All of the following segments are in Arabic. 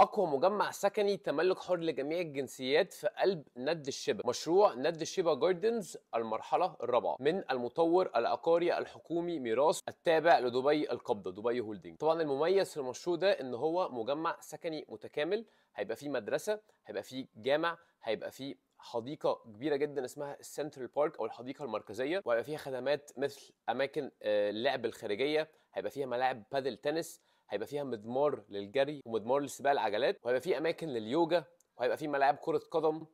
أقوى مجمع سكني تملك حر لجميع الجنسيات في قلب ند الشبا مشروع ند الشبا جاردنز المرحلة الرابعة من المطور العقاري الحكومي ميراث التابع لدبي القبضة دبي هولدنج طبعا المميز في المشروع ده إن هو مجمع سكني متكامل هيبقى فيه مدرسة هيبقى فيه جامع هيبقى فيه حديقه كبيره جدا اسمها السنترال بارك او الحديقه المركزيه وهيبقى فيها خدمات مثل اماكن اللعب آه، الخارجيه هيبقى فيها ملاعب بادل تنس هيبقى فيها مضمار للجري ومضمار لسباق العجلات وهيبقى فيه اماكن لليوجا وهيبقى فيه ملاعب كره قدم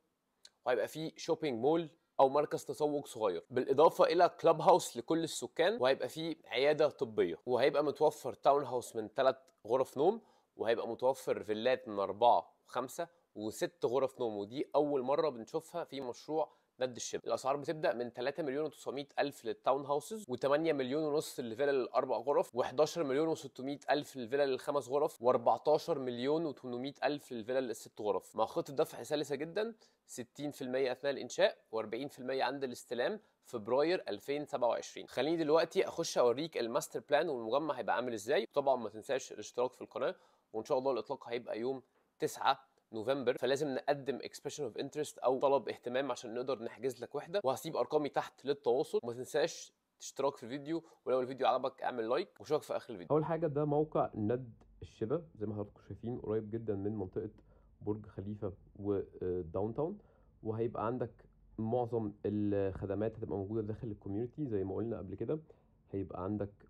وهيبقى فيه شوبينج مول او مركز تسوق صغير بالاضافه الى كلاب هاوس لكل السكان وهيبقى فيه عياده طبيه وهيبقى متوفر تاون هاوس من ثلاث غرف نوم وهيبقى متوفر فيلات من اربعه وخمسه وست غرف نوم ودي اول مره بنشوفها في مشروع ند الشبل الاسعار بتبدا من 3 مليون و900 الف للتاون هاوسز و8 مليون ونص للفيلا الاربع غرف و11 مليون و600 الف للفيلا الخمس غرف و14 مليون و800 الف للفيلا الست غرف مع خطه دفع سلسه جدا 60% اثناء الانشاء و40% عند الاستلام فبراير 2027 خليني دلوقتي اخش اوريك الماستر بلان والمجمع هيبقى عامل ازاي طبعا ما تنساش الاشتراك في القناه وان شاء الله الاطلاق هيبقى يوم 9 نوفمبر فلازم نقدم اكسبريشن اوف انترست او طلب اهتمام عشان نقدر نحجز لك وحده وهسيب ارقامي تحت للتواصل وما تنساش تشترك في الفيديو ولو الفيديو عجبك اعمل لايك وشوفك في اخر الفيديو اول حاجه ده موقع ند الشبه زي ما حضراتكم شايفين قريب جدا من منطقه برج خليفه وداون آه، تاون وهيبقى عندك معظم الخدمات هتبقى موجوده داخل الكوميونتي زي ما قلنا قبل كده هيبقى عندك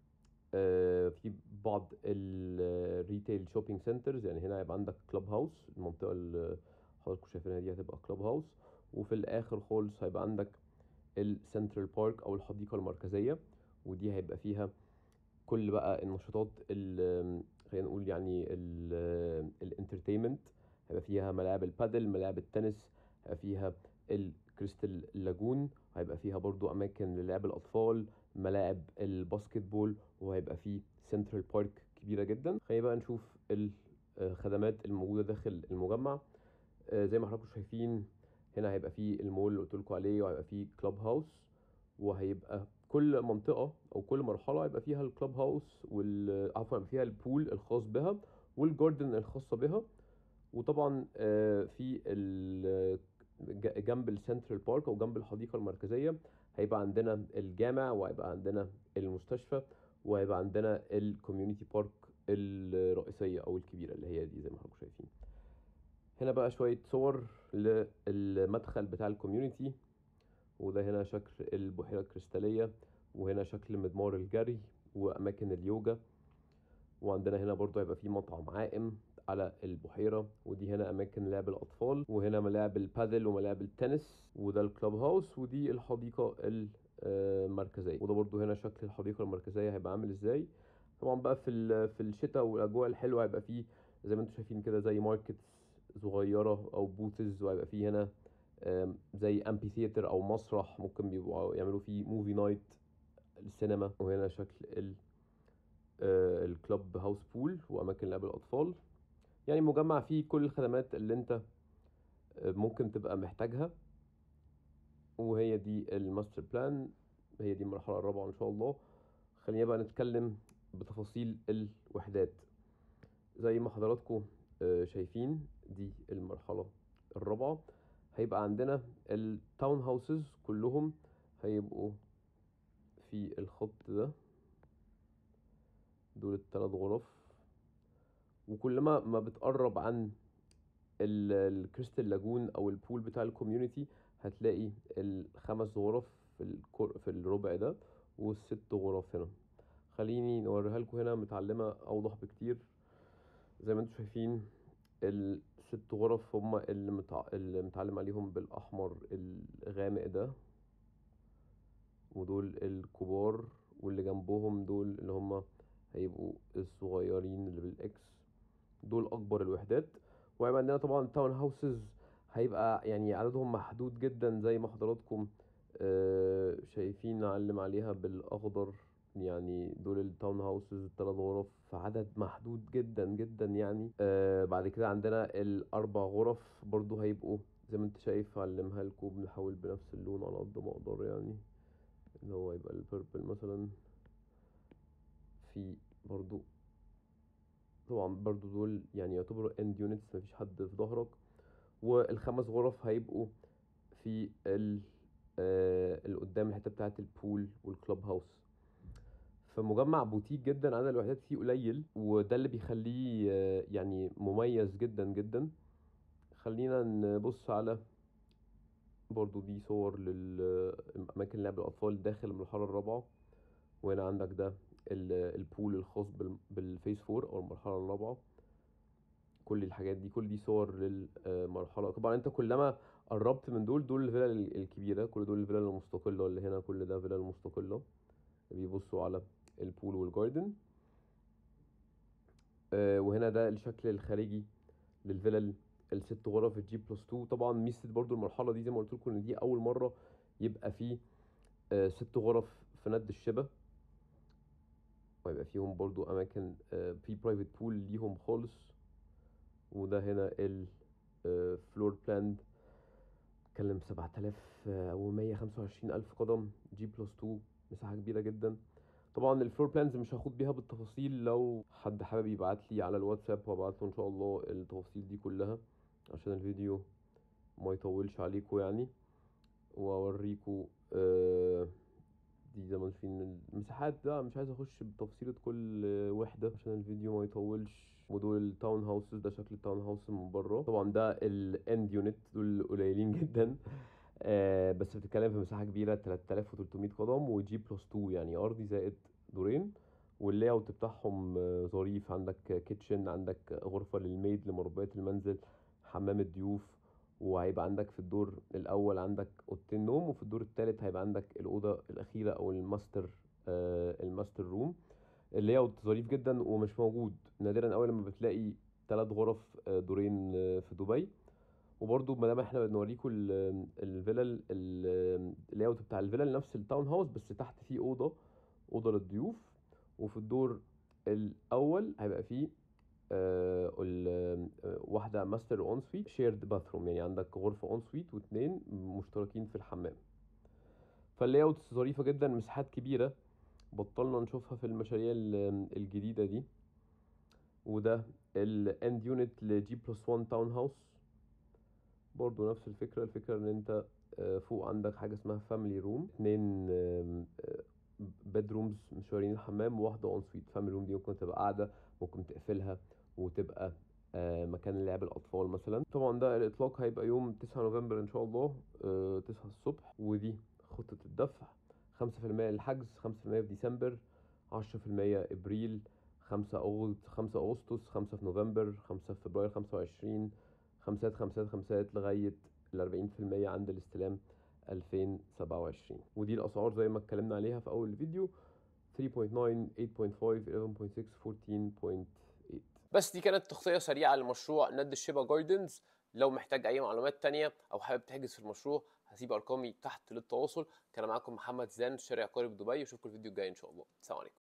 آه، في بعض الريتيل شوبينج سنترز يعني هنا هيبقى عندك كلوب هاوس المنطقه اللي حضراتكم شايفينها دي هتبقى كلوب هاوس وفي الاخر خالص هيبقى عندك السنترال بارك او الحديقه المركزيه ودي هيبقى فيها كل بقى النشاطات خلينا نقول يعني الانترتينمنت هيبقى فيها ملاعب البادل ملاعب التنس هيبقى فيها الكريستال لاجون هيبقى فيها برضو اماكن للعب الاطفال ملاعب الباسكت بول وهيبقى فيه سنترال بارك كبيره جدا خلينا بقى نشوف الخدمات آه، الموجوده داخل المجمع آه، زي ما حضراتكم شايفين هنا هيبقى فيه المول اللي قلت لكم عليه وهيبقى فيه كلوب هاوس وهيبقى كل منطقه او كل مرحله هيبقى فيها الكلوب هاوس وال عفوا فيها البول الخاص بها والجاردن الخاصه بها وطبعا آه، في جنب السنترال بارك او جنب الحديقه المركزيه هيبقى عندنا الجامع وهيبقى عندنا المستشفى وهيبقى عندنا الكوميونتي بارك الرئيسية أو الكبيرة اللي هي دي زي ما حضراتكم شايفين هنا بقى شوية صور للمدخل بتاع الكوميونتي وده هنا شكل البحيرة الكريستالية وهنا شكل مدمار الجري وأماكن اليوجا وعندنا هنا برضو هيبقى في مطعم عائم على البحيره ودي هنا اماكن لعب الاطفال وهنا ملاعب البادل وملاعب التنس وده الكلاب هاوس ودي الحديقه المركزيه وده برضو هنا شكل الحديقه المركزيه هيبقى عامل ازاي طبعا بقى في في الشتاء والاجواء الحلوه هيبقى فيه زي ما انتم شايفين كده زي ماركتس صغيره او بوثز وهيبقى فيه هنا زي امبي ثيتر او مسرح ممكن بيبقوا يعملوا فيه موفي نايت السينما وهنا شكل ال الكلب هاوس بول واماكن لعب الاطفال يعني مجمع فيه كل الخدمات اللي انت آه، ممكن تبقى محتاجها وهي دي الماستر بلان هي دي المرحلة الرابعة ان شاء الله خلينا بقى نتكلم بتفاصيل الوحدات زي ما حضراتكم آه، شايفين دي المرحلة الرابعة هيبقى عندنا التاون هاوسز كلهم هيبقوا في الخط ده دول التلات غرف وكل ما ما بتقرب عن الكريستال لاجون او البول بتاع الكوميونتي هتلاقي الخمس غرف في الكر... في الربع ده والست غرف هنا خليني نوريها لكم هنا متعلمه اوضح بكتير زي ما انتم شايفين الست غرف هما اللي, اللي متعلم عليهم بالاحمر الغامق ده ودول الكبار واللي جنبهم دول اللي هما هيبقوا الصغيرين اللي بالاكس دول اكبر الوحدات وهيبقى عندنا طبعا التاون هاوسز هيبقى يعني عددهم محدود جدا زي ما حضراتكم آه، شايفين نعلم عليها بالاخضر يعني دول التاون هاوسز الثلاث غرف في عدد محدود جدا جدا يعني آه، بعد كده عندنا الاربع غرف برضو هيبقوا زي ما انت شايف علمها لكم بنحاول بنفس اللون على قد ما اقدر يعني اللي هو يبقى البيربل مثلا في برضو طبعا برضو دول يعني يعتبروا اند يونتس مفيش حد في ظهرك والخمس غرف هيبقوا في ال آه اللي قدام الحته بتاعه البول والكلوب هاوس فمجمع بوتيك جدا عدد الوحدات فيه قليل وده اللي بيخليه آه يعني مميز جدا جدا خلينا نبص على برضو دي صور للأماكن آه، لعب الأطفال داخل المرحلة الرابعة وهنا عندك ده البول الخاص بالفيس فور او المرحله الرابعه كل الحاجات دي كل دي صور للمرحله طبعا انت كلما قربت من دول دول الفلل الكبيره كل دول الفلل المستقله اللي هنا كل ده فلل مستقله بيبصوا على البول والجاردن آه، وهنا ده الشكل الخارجي للفلل الست غرف الجي بلس 2 طبعا ميزه برضو المرحله دي زي ما قلت لكم ان دي اول مره يبقى فيه آه، ست غرف في ند الشبه ويبقى فيهم برضو اماكن آه، في برايفت بول ليهم خالص وده هنا الفلور بلاند اتكلم سبعة آلاف آه، أو مية خمسة وعشرين ألف قدم جي بلس تو مساحة كبيرة جدا طبعا الفلور بلانز مش هاخد بيها بالتفاصيل لو حد حابب يبعت لي على الواتساب وابعت له ان شاء الله التفاصيل دي كلها عشان الفيديو ما يطولش عليكم يعني واوريكم آه دي شايفين المساحات بقى مش عايز اخش بتفصيله كل وحده عشان الفيديو ما يطولش ودول التاون هاوسز ده شكل التاون هاوس من بره طبعا ده الاند يونت دول قليلين جدا آه بس بتتكلم في مساحه كبيره 3300 قدم وجي بلس 2 يعني ارضي زائد دورين واللاي اوت بتاعهم آه، ظريف عندك كيتشن عندك غرفه للميد لمربيات المنزل حمام الضيوف وهيبقى عندك في الدور الاول عندك اوضتين نوم وفي الدور الثالث هيبقى عندك الاوضه الاخيره او الماستر آه الماستر روم اللي هي ظريف جدا ومش موجود نادرا اول لما بتلاقي ثلاث غرف آه دورين آه في دبي وبرده ما دام احنا بنوريكم الفيلا اللي اوت بتاع الفيلا نفس التاون هاوس بس تحت فيه اوضه اوضه للضيوف وفي الدور الاول هيبقى فيه آه، آه، واحده ماستر اون سويت شيرد باثروم يعني عندك غرفه اون سويت واثنين مشتركين في الحمام فاللاي اوتس ظريفه جدا مساحات كبيره بطلنا نشوفها في المشاريع آه، الجديده دي وده الاند يونت لجي بلس 1 تاون هاوس برضو نفس الفكره الفكره ان انت فوق عندك حاجه اسمها فاميلي روم اتنين بيدرومز مشوارين الحمام وواحده اون سويت فاميلي روم دي ممكن تبقى قاعده ممكن تقفلها وتبقى آه، مكان لعب الاطفال مثلا طبعا ده الاطلاق هيبقى يوم 9 نوفمبر ان شاء الله 9 آه، الصبح ودي خطه الدفع 5% للحجز 5% في ديسمبر 10% ابريل 5 اغسطس 5 اغسطس 5 في نوفمبر 5 في فبراير 25 خمسات خمسات خمسات لغايه ال 40% عند الاستلام 2027 ودي الاسعار زي ما اتكلمنا عليها في اول الفيديو 3.9 8.5 11.6 14. بس دي كانت تغطيه سريعه لمشروع نادي الشيبا جاردنز لو محتاج اي معلومات تانية او حابب تحجز في المشروع هسيب ارقامي تحت للتواصل كان معاكم محمد زان شارع قارب دبي واشوفكم الفيديو الجاي ان شاء الله سلام عليكم